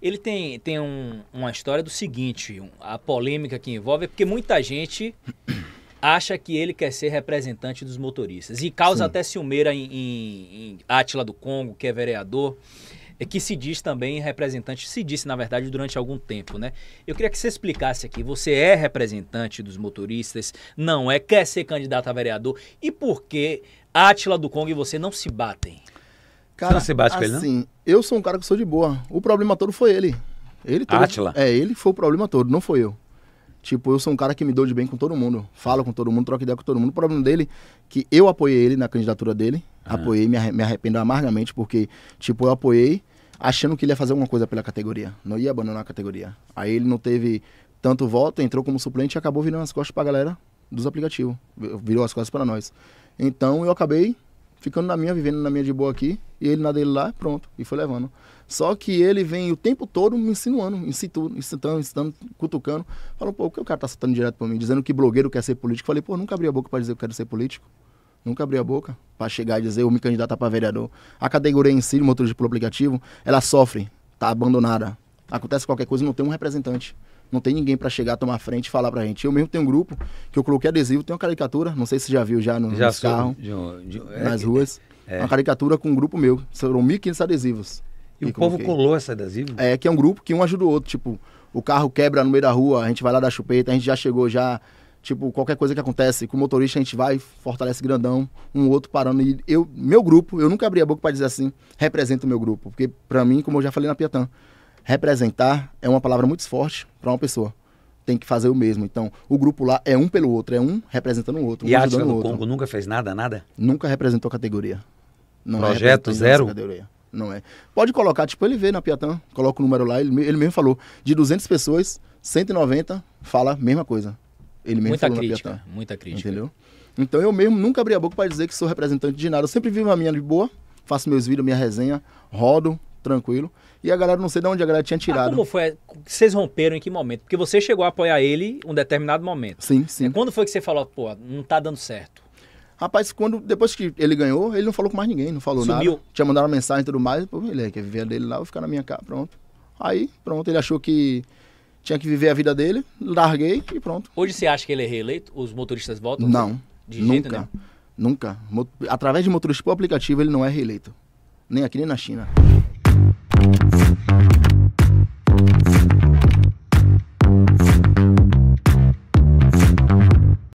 Ele tem, tem um, uma história do seguinte, a polêmica que envolve é porque muita gente acha que ele quer ser representante dos motoristas e causa Sim. até ciumeira em, em, em Átila do Congo, que é vereador, é que se diz também representante, se disse na verdade durante algum tempo, né? Eu queria que você explicasse aqui, você é representante dos motoristas, não é, quer ser candidato a vereador e por que Átila do Congo e você não se batem? Cara, você bate assim, com ele, não? Assim, eu sou um cara que sou de boa. O problema todo foi ele. Ele É, ele foi o problema todo, não foi eu. Tipo, eu sou um cara que me dou de bem com todo mundo. Falo com todo mundo, troco ideia com todo mundo. O problema dele que eu apoiei ele na candidatura dele. Ah. Apoiei, me, me arrependo amargamente, porque, tipo, eu apoiei achando que ele ia fazer alguma coisa pela categoria. Não ia abandonar a categoria. Aí ele não teve tanto voto, entrou como suplente e acabou virando as costas pra galera dos aplicativos. Virou as costas para nós. Então eu acabei ficando na minha, vivendo na minha de boa aqui, e ele na dele lá, pronto, e foi levando. Só que ele vem o tempo todo me insinuando, incitando, incitando, incitando cutucando. Falou, pô, o que o cara tá soltando direto pra mim, dizendo que blogueiro quer ser político? Falei, pô, nunca abri a boca para dizer que eu quero ser político. Nunca abri a boca para chegar e dizer eu me candidato para vereador. A categoria em si, motorista por aplicativo, ela sofre, tá abandonada. Acontece qualquer coisa, não tem um representante. Não tem ninguém para chegar, tomar frente e falar pra gente. Eu mesmo tenho um grupo que eu coloquei adesivo, tem uma caricatura, não sei se você já viu já no já carro, de um, de é, nas ruas. É. Uma caricatura com um grupo meu. Foram 1.500 adesivos. E o povo colou esse adesivo? É, que é um grupo que um ajuda o outro. Tipo, o carro quebra no meio da rua, a gente vai lá dar chupeta, a gente já chegou já. Tipo, qualquer coisa que acontece com o motorista, a gente vai, fortalece grandão, um outro parando. E eu, meu grupo, eu nunca abri a boca para dizer assim, representa o meu grupo. Porque, para mim, como eu já falei na Piatã, representar é uma palavra muito forte para uma pessoa. Tem que fazer o mesmo. Então, o grupo lá é um pelo outro, é um representando o outro. Um e a Atila do outro. Congo nunca fez nada, nada? Nunca representou categoria. Não é Projeto é zero? Categoria. Não é. Pode colocar, tipo, ele vê na Piatã, coloca o número lá, ele, ele mesmo falou. De 200 pessoas, 190 fala a mesma coisa. Ele mesmo muita falou crítica, na Piatã. Muita crítica. Entendeu? Então, eu mesmo nunca abri a boca para dizer que sou representante de nada. Eu sempre vivo a minha de boa, faço meus vídeos, minha resenha, rodo, tranquilo. E a galera, não sei de onde a galera tinha ah, tirado. Ah, como foi? Vocês romperam em que momento? Porque você chegou a apoiar ele um determinado momento. Sim, sim. E quando foi que você falou, pô, não tá dando certo? Rapaz, quando, depois que ele ganhou, ele não falou com mais ninguém, não falou Sumiu. nada. Tinha mandado uma mensagem e tudo mais. Pô, ele quer viver dele lá, vou ficar na minha casa, pronto. Aí, pronto, ele achou que tinha que viver a vida dele, larguei e pronto. Hoje você acha que ele é reeleito? Os motoristas votam? Não, de jeito nunca, nenhum? nunca. Através de motorista por aplicativo ele não é reeleito. Nem aqui, nem na China. Thank